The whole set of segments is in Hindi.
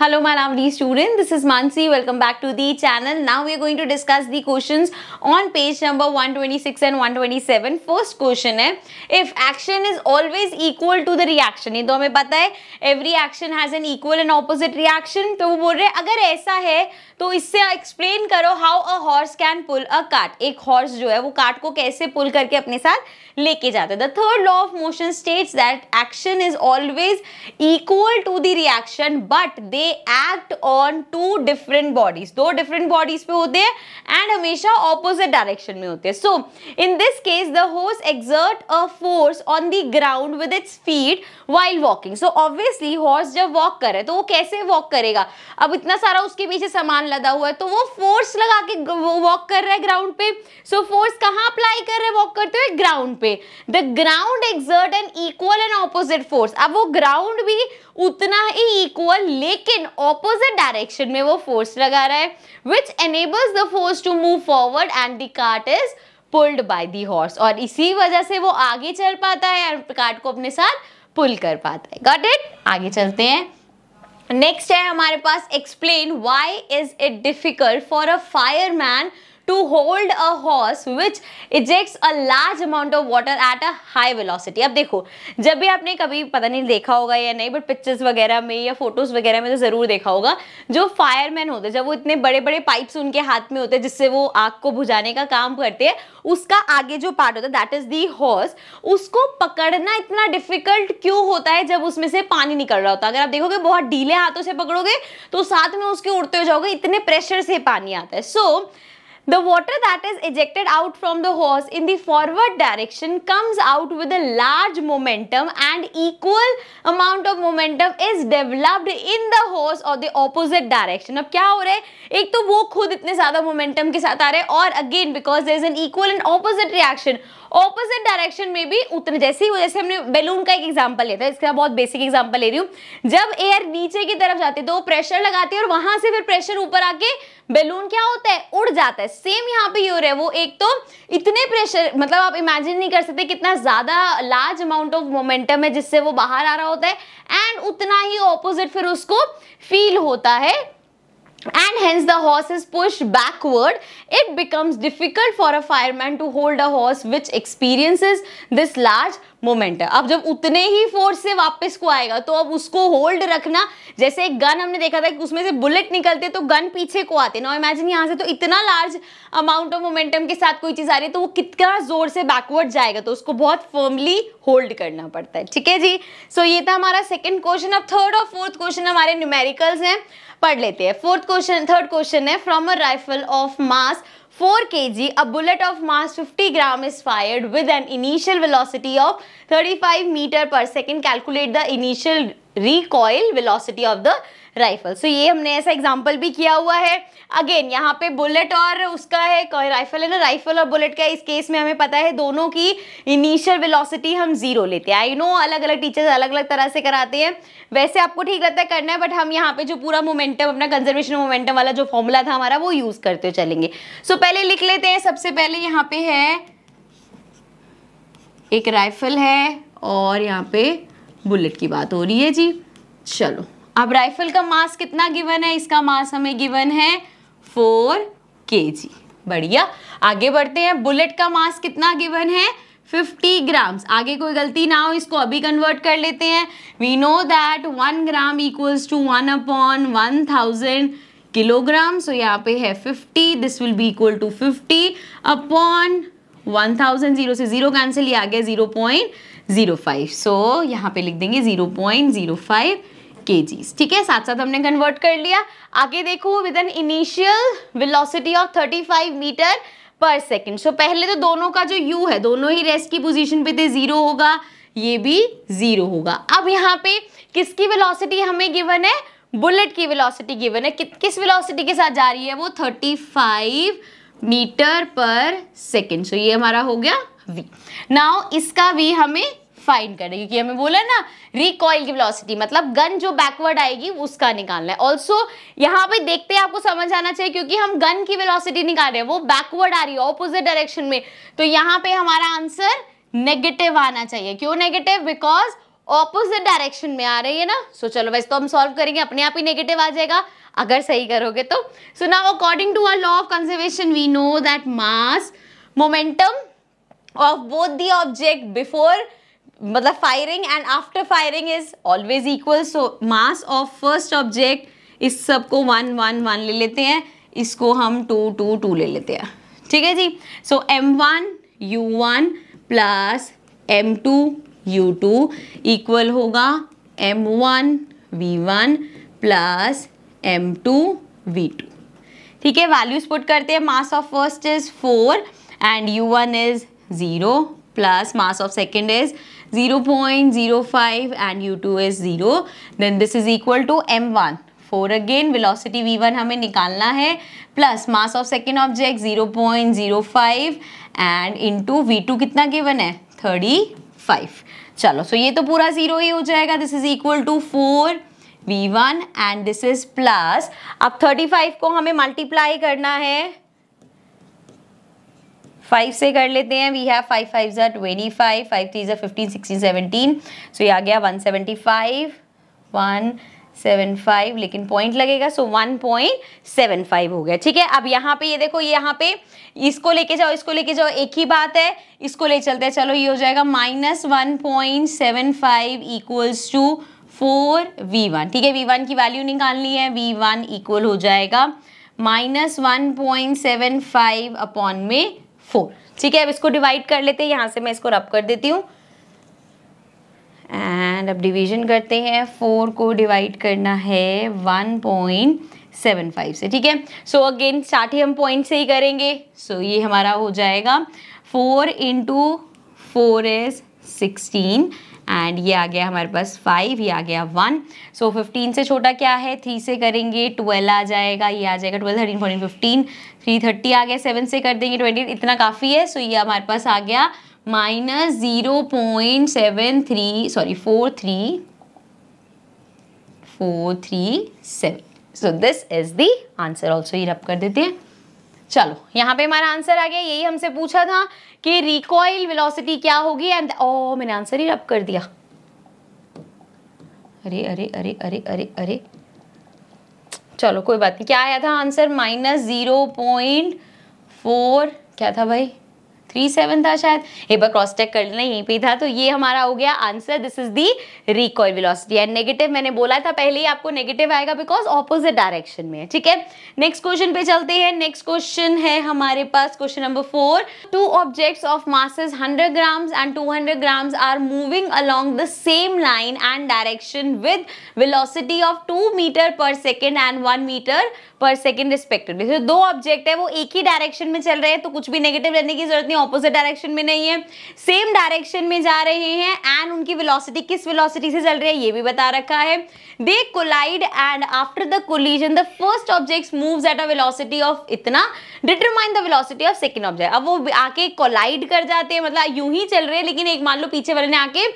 Hello my my dear student this is Mansi welcome back to the channel now we are going to discuss the questions on page number 126 and 127 first question है if action is always equal to the reaction ये तो हमें पता है every action has an equal and opposite reaction तो वो बोल रहे हैं अगर ऐसा है तो इससे एक्सप्लेन करो how a horse can pull a cart एक हॉर्स जो है वो कार्ट को कैसे पुल करके अपने साथ लेके जाते the third law of motion states that action is always equal to the reaction but they act on two different bodies दो डिफरेंट बॉडीज पे होते हैं एंड हमेशा ऑपोजिट डायरेक्शन में होते हैं so in this case the horse exert a force on the ground with its feet while walking so obviously horse जब वॉक करे तो वो कैसे वॉक करेगा अब इतना सारा उसके पीछे सामान लदा हुआ है तो वो फोर्स लगा के वॉक कर रहा है ग्राउंड पे सो so, फोर्स कहाँ अप्लाई कर रहे हैं वॉक करते हुए ग्राउंड पे the ground exert an equal and opposite force अब वो ग्राउंड भी उतना ही इक्वल लेकिन लेकिन ऑपोजिट डायरेक्शन में वो फोर्स लगा रहा है which enables the force to move forward and the cart is pulled by the horse और इसी वजह से वो आगे चल पाता है एंड कार्ट को अपने साथ पुल कर पाता है गॉट इट आगे चलते हैं नेक्स्ट है हमारे पास explain why is it difficult for a fireman man to hold a horse which ejects a large amount of water at a high velocity अब देखो जब भी आपने कभी पता नहीं देखा होगा या नहीं बट पिक्चर्स वगैरह में या फोटोज वगैरह में तो जरूर देखा होगा जो फायरमैन होते जब वो इतने बड़े बड़े पाइप्स उनके हाथ में होते हैं जिससे वो आग को बुझाने का काम करते हैं उसका आगे जो पार्ट होता है दैट इज दी हॉर्स उसको पकड़ना इतना डिफिकल्ट क्यों होता है जब उसमें से पानी निकल रहा होता है अगर आप देखोगे बहुत ढीले हाथों से पकड़ोगे तो साथ में उसके उड़ते हो जाओगे इतने प्रेशर से पानी आता है सो so, The water that is ejected out from the hose in the forward direction comes out with a large momentum and equal amount of momentum is developed in the hose or the opposite direction. अब क्या हो रहा है एक तो वो खुद इतने ज़्यादा momentum के साथ आ रहे हैं और again because there is an equal and opposite reaction opposite direction में भी उतने जैसे ही जैसे हमने बैलून का एक एग्जाम्पल लिया था इसका बहुत बेसिक एग्जाम्पल ले रही हूँ जब एयर नीचे की तरफ जाती है तो वो प्रेशर लगाती है और वहां से फिर प्रेशर ऊपर आके बैलून क्या होता है उड़ जाता है सेम यहाँ पे ये हो रहा है वो एक तो इतने प्रेशर मतलब आप इमेजिन नहीं कर सकते कितना ज्यादा लार्ज अमाउंट ऑफ मोमेंटम है जिससे वो बाहर आ रहा होता है एंड उतना ही ऑपोजिट फिर उसको फील होता है and hence the horse is pushed backward, it becomes difficult for a fireman to hold a horse which experiences this large moment है अब जब उतने ही फोर्स से वापस को आएगा तो अब उसको होल्ड रखना जैसे एक गन हमने देखा था कि उसमें से बुलेट निकलते तो गन पीछे को आते ना इमेजिन यहाँ से तो इतना लार्ज अमाउंट ऑफ मोमेंटम के साथ कोई चीज़ आ रही है तो वो कितना जोर से बैकवर्ड जाएगा तो उसको बहुत फर्मली होल्ड करना पड़ता है ठीक है जी सो so, ये था हमारा सेकेंड क्वेश्चन अब थर्ड और फोर्थ क्वेश्चन हमारे न्यूमेरिकल्स हैं पढ़ लेते हैं फोर्थ क्वेश्चन थर्ड क्वेश्चन है from a rifle of mass 4 kg, a bullet of mass 50 gram is fired with an initial velocity of 35 meter per second. Calculate the initial recoil velocity of the rifle so so, ये हमने ऐसा एग्जाम्पल भी किया हुआ है अगेन यहाँ पे बुलेट और उसका है राइफल है ना राइफल और बुलेट का इस केस में हमें पता है दोनों की इनिशियल वेलोसिटी हम जीरो लेते हैं आई नो अलग अलग टीचर्स अलग अलग तरह से कराते हैं वैसे आपको ठीक लगता है करना है बट हम यहाँ पे जो पूरा मोमेंटम अपना कंजर्वेशन मोमेंटम वाला जो फॉर्मूला था हमारा वो यूज़ करते हुए चलेंगे सो so, पहले लिख लेते हैं सबसे पहले यहाँ पे है एक राइफल है और यहाँ पे बुलेट की बात हो रही है जी चलो अब राइफल का मास कितना गिवन है इसका मास हमें गिवन है फोर के बढ़िया आगे बढ़ते हैं बुलेट का मास कितना गिवन है 50 ग्राम्स आगे कोई गलती ना हो इसको अभी कन्वर्ट कर लेते हैं we know that one gram equals to one upon one thousand kilogram so यहाँ पे है 50 this will be equal to 50 upon 1000 zero से जीरो कैंसिल आ गया 0.05 सो so, यहाँ पे लिख देंगे 0.05 के ठीक है साथ साथ हमने कन्वर्ट कर लिया आगे देखो with an initial velocity of 35 metre per second so पहले तो दोनों का जो u है दोनों ही रेस्ट की पोजीशन पे थे जीरो होगा ये भी जीरो होगा अब यहाँ पे किसकी वेलोसिटी हमें गिवन है बुलेट की वेलोसिटी गिवन है कि, किस वेलोसिटी के साथ जा रही है वो 35 मीटर पर सेकेंड सो ये हमारा हो गया वी नाउ इसका वी हमें डिफाइन करना है क्योंकि हमें बोला ना रिकॉइल की वेलोसिटी मतलब गन जो बैकवर्ड आएगी उसका निकालना है ऑल्सो यहाँ पे देखते हैं आपको समझ आना चाहिए क्योंकि हम गन की वेलोसिटी निकाल रहे हैं वो बैकवर्ड आ रही है ऑपोजिट डायरेक्शन में तो यहाँ पे हमारा आंसर नेगेटिव आना चाहिए क्यों नेगेटिव बिकॉज ऑपोजिट डायरेक्शन में आ रही है ना सो so, चलो वैसे तो हम सॉल्व करेंगे अपने आप ही नेगेटिव आ जाएगा अगर सही करोगे तो so now according to our law of conservation we know that mass momentum of both the object before मतलब firing and after firing is always equal so mass of first object इस सब को वन वन वन ले लेते हैं इसको हम टू टू टू ले लेते हैं ठीक है जी so m one u one plus m two u two equal होगा m one v one plus m two v two ठीक है वैल्यूज पुट करते हैं mass of first is four and u one is zero plus mass of second is 0.05 and u2 is 0 then this is equal to m1 four again velocity v one हमें निकालना है plus mass of second object zero point zero five and into v two कितना गिवन है थर्टी फाइव चलो सो so ये तो पूरा जीरो ही हो जाएगा this is equal to four v one and this is plus अब थर्टी फाइव को हमें मल्टीप्लाई करना है फाइव से कर लेते हैं वी हैव फाइव फाइव ज़ा ट्वेंटी फाइव फाइव थ्री ज़ा फिफ्टीन सिक्सटीन सेवनटीन सो ये आ गया one seventy five one seven five लेकिन पॉइंट लगेगा so one point seven five हो गया ठीक है अब यहाँ पे ये यह देखो यहाँ पे इसको लेके जाओ इसको लेके जाओ एक ही बात है इसको ले चलते हैं चलो ये हो जाएगा minus one point seven five equals to four v one ठीक है वी वन की वैल्यू निकालनी है वी वन इक्वल हो जाएगा minus one point seven five upon में फोर ठीक है अब इसको डिवाइड कर लेते हैं यहाँ से मैं इसको रब कर देती हूँ एंड अब डिवीजन करते हैं फोर को डिवाइड करना है वन पॉइंट सेवन फाइव से ठीक है सो अगेन स्टार्ट ही हम पॉइंट से ही करेंगे सो so, ये हमारा हो जाएगा four into four is sixteen and ये आ गया हमारे पास फाइव ये आ गया वन सो फिफ्टीन से छोटा क्या है थ्री से करेंगे ट्वेल्व आ जाएगा ये आ जाएगा twelve thirteen fourteen fifteen three thirty आ गया सेवन से कर देंगे ट्वेंटी इतना काफ़ी है सो so ये हमारे पास आ गया minus zero point seven three sorry four three four three seven so this is the answer also ये रब कर देते हैं चलो यहाँ पे हमारा आंसर आ गया यही हमसे पूछा था कि रिकॉइल वेलोसिटी क्या होगी एंड ओ oh, मैंने आंसर ही रब कर दिया अरे अरे अरे अरे अरे अरे चलो कोई बात नहीं क्या आया था answer minus zero point four क्या था भाई थ्री सेवन था शायद एक बार क्रॉस चेक कर लेना यहीं पे था तो ये हमारा हो गया answer this is the recoil velocity and negative मैंने बोला था पहले ही आपको नेगेटिव आएगा बिकॉज ऑपोजिट डायरेक्शन में है ठीक है नेक्स्ट क्वेश्चन पे चलते हैं नेक्स्ट क्वेश्चन है हमारे पास question number four two objects of masses hundred grams and two hundred grams are moving along the same line and direction with velocity of two metre per second and one metre per second respectively जो दो ऑब्जेक्ट है वो एक ही डायरेक्शन में चल रहे हैं तो कुछ भी नेगेटिव रहने की जरूरत नहीं ऑपोजिट डायरेक्शन में नहीं है सेम डायरेक्शन में जा रहे हैं एंड उनकी विलोसिटी किस विलोसिटी से चल रही है ये भी बता रखा है they collide and after the collision the first object move at a velocity of इतना determine the velocity of second object अब वो आके कोलाइड कर जाते हैं मतलब यूं ही चल रहे हैं लेकिन एक मान लो पीछे वाले ने आके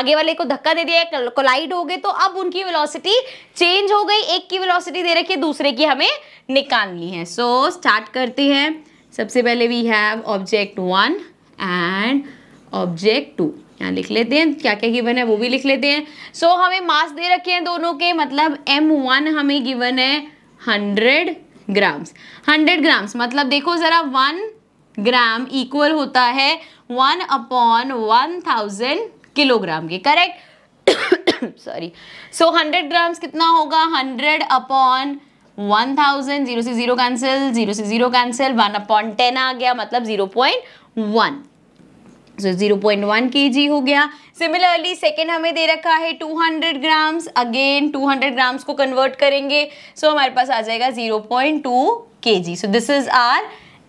आगे वाले को धक्का दे दिया कोलाइड हो गए तो अब उनकी वेलोसिटी चेंज हो गई एक की वेलोसिटी दे रखी है दूसरे की हमें निकालनी है सो so, स्टार्ट करते हैं सबसे पहले we have object one and object two यहाँ लिख लेते हैं क्या क्या गिवन है वो भी लिख लेते हैं सो so, हमें मास दे रखे हैं दोनों के मतलब एम वन हमें गिवन है हंड्रेड ग्राम्स हंड्रेड ग्राम्स मतलब देखो ज़रा वन ग्राम इक्वल होता है one upon one thousand kilogram के correct sorry so hundred grams कितना होगा hundred upon one thousand zero से जीरो कैंसिल जीरो से zero cancel one upon ten आ गया मतलब zero point one zero point one के हो गया सिमिलरली सेकेंड हमें दे रखा है two hundred grams again two hundred grams को कन्वर्ट करेंगे सो so, हमारे पास आ जाएगा zero point two k g so this is our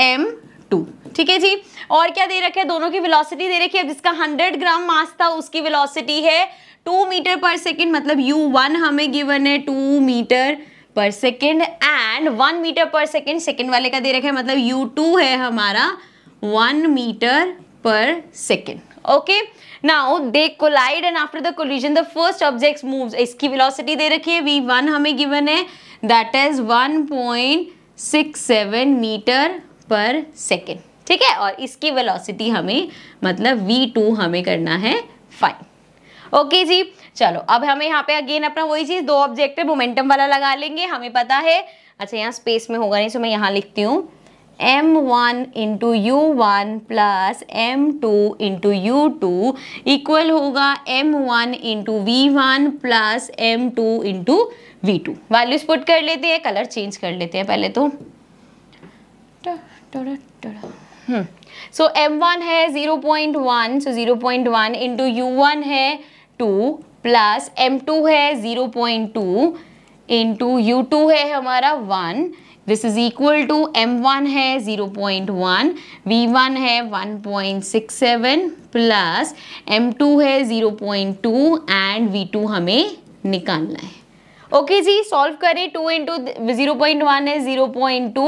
m two ठीक है जी और क्या दे रखे है दोनों की वेलोसिटी दे रखी है जिसका हंड्रेड ग्राम मास था उसकी वेलोसिटी है टू मीटर पर सेकेंड मतलब यू वन हमें गिवन है two metre per second and one metre per second second वाले का दे रखे मतलब यू टू है हमारा one metre per second okay now they collide and after the collision the first object move इसकी विलोसिटी दे रखी है वी वन हमें गिवन है that is one point six seven metre per second ठीक है और इसकी वेलोसिटी हमें मतलब वी टू हमें करना है फाइन ओके जी चलो अब हमें यहाँ पे अगेन अपना वही चीज़ दो है मोमेंटम वाला लगा लेंगे हमें पता है अच्छा यहाँ स्पेस में होगा नहीं सो मैं यहाँ लिखती हूँ m one into u one plus m two into u two equal होगा m one into v one plus m two into v two values put कर लेते हैं कलर चेंज कर लेते हैं पहले तो सो एम वन है zero point one so zero point one into u one है टू प्लस एम टू है zero point two into u two है हमारा one this is equal to m one है zero point one v one है one point six seven plus m two है zero point two and v two हमें निकालना है ओके okay जी सॉल्व करें two into zero point one है zero point two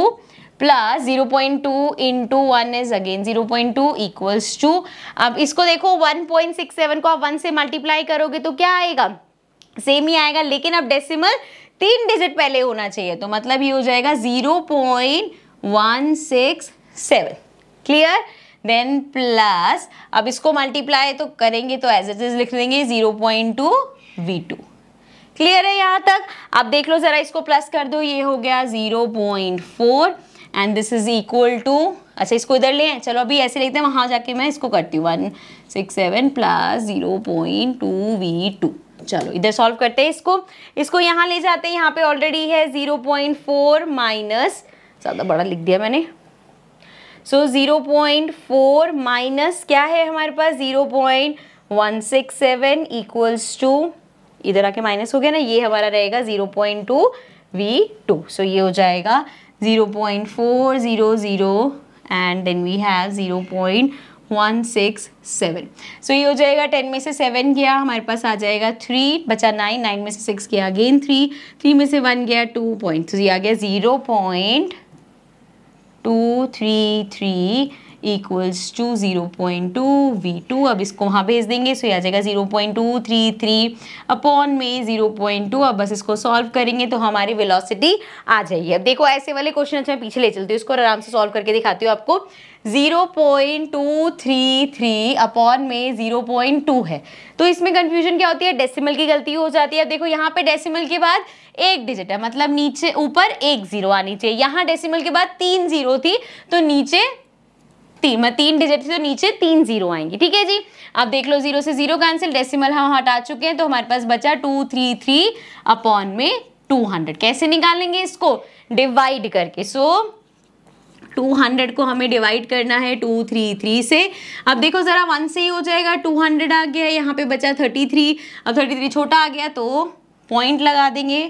plus zero point two into one is again zero point two equals to अब इसको देखो वन पॉइंट सिक्स सेवन को आप वन से मल्टीप्लाई करोगे तो क्या आएगा सेम ही आएगा लेकिन अब डेसिमल तीन डिजिट पहले होना चाहिए तो मतलब ये हो जाएगा zero point one six seven clear then plus अब इसको मल्टीप्लाई तो करेंगे तो एज इट इज लिख देंगे zero point two v two clear है यहाँ तक अब देख लो ज़रा इसको प्लस कर दो ये हो गया zero point four and this is equal to अच्छा इसको इधर ले चलो अभी ऐसे लेते हैं वहाँ जाके मैं इसको करती हूँ one six seven plus zero point two v two चलो इधर सॉल्व करते हैं इसको इसको यहाँ ले जाते हैं यहाँ पे ऑलरेडी है ज़ीरो पॉइंट फोर माइनस ज़्यादा बड़ा लिख दिया मैंने so zero point four minus क्या है हमारे पास zero point one six seven equals to इधर आके माइनस हो गया ना ये हमारा रहेगा zero point two v two so ये हो जाएगा 0.400 and then we have 0.167 so ये हो जाएगा 10 में से 7 गया हमारे पास आ जाएगा 3 बचा 9 9 में से 6 गया अगेन 3 3 में से 1 गया 2 पॉइंट तो ये आ गया three equals to zero point two v two अब इसको वहाँ भेज देंगे सो आ जाएगा zero point two three three upon में ज़ीरो पॉइंट टू अब बस इसको सॉल्व करेंगे तो हमारी वेलोसिटी आ जाएगी अब देखो ऐसे वाले क्वेश्चन अच्छा मैं पीछे ले चलती हूँ इसको आराम से सॉल्व करके दिखाती हूँ आपको zero point two three three upon में ज़ीरो पॉइंट टू है तो इसमें कन्फ्यूजन क्या होती है डेसिमल की गलती हो जाती है अब देखो यहाँ पे डेसिमल के बाद एक डिजिट है मतलब नीचे ऊपर एक ज़ीरो आनी चाहिए यहाँ डेसिमल के बाद तीन ज़ीरो थी तो नीचे तीन मैं तीन डिजिट से तो नीचे तीन जीरो आएंगी ठीक है जी अब देख लो जीरो से जीरो कैंसिल डेसिमल हम हटा चुके हैं तो हमारे पास बचा टू थ्री थ्री अपॉन में टू हंड्रेड कैसे निकालेंगे इसको डिवाइड करके सो टू हंड्रेड को हमें डिवाइड करना है टू थ्री थ्री से अब देखो ज़रा वन से ही हो जाएगा टू हंड्रेड आ गया यहाँ पे बचा थर्टी थ्री अब थर्टी थ्री छोटा आ गया तो पॉइंट लगा देंगे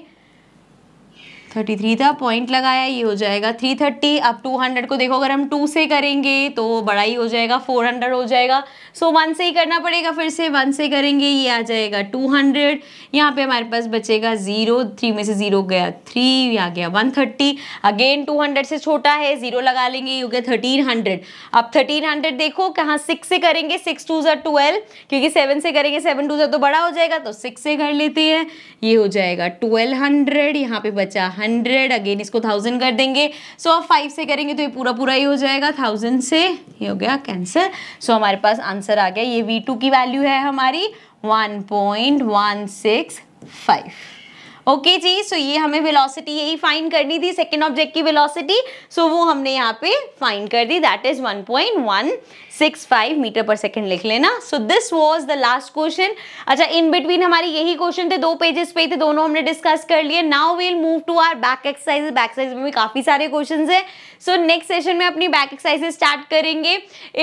थर्टी थ्री था पॉइंट लगाया ये हो जाएगा थ्री थर्टी अब टू हंड्रेड को देखो अगर हम टू से करेंगे तो बड़ा ही हो जाएगा फोर हंड्रेड हो जाएगा सो so, वन से ही करना पड़ेगा फिर से वन से करेंगे ये आ जाएगा टू हंड्रेड यहाँ पर हमारे पास बचेगा ज़ीरो थ्री में से ज़ीरो गया थ्री आ गया one thirty again two hundred से छोटा है ज़ीरो लगा लेंगे ये हो गया थर्टीन हंड्रेड अब थर्टीन हंड्रेड देखो कहाँ सिक्स से करेंगे सिक्स टू ज़ा ट्वेल्व क्योंकि सेवन से करेंगे सेवन टू ज़ा तो बड़ा हो जाएगा तो सिक्स से कर लेते हैं ये हो जाएगा ट्वेल्व हंड्रेड यहाँ पे बचा हंड्रेड अगेन इसको थाउजेंड कर देंगे सो so, आप फाइव से करेंगे तो ये पूरा पूरा ही हो जाएगा थाउजेंड से ये हो गया कैंसिल सो so, हमारे पास आंसर आ गया ये वी टू की वैल्यू है हमारी one point one six five okay okay जी सो so ये हमें वेलोसिटी यही फाइंड करनी थी सेकेंड ऑब्जेक्ट की वेलोसिटी सो so वो हमने यहाँ पे फाइंड कर दी that is 1.1 six five metre per second लिख लेना so this was the last question अच्छा इन बिटवीन हमारे यही क्वेश्चन थे दो पेजेस पे थे दोनों हमने डिस्कस कर लिए now we'll move to our back exercise back exercise में भी काफी सारे क्वेश्चन है सो नेक्स्ट सेशन में अपनी बैक एक्सरसाइज स्टार्ट करेंगे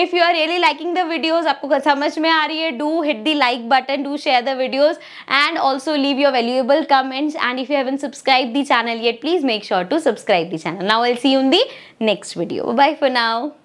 if you are really liking the videos आपको समझ में आ रही है do hit the like button do share the videos and also leave your valuable comments and if you haven't subscribe the channel yet please make sure to subscribe the channel now will see you in the next video bye for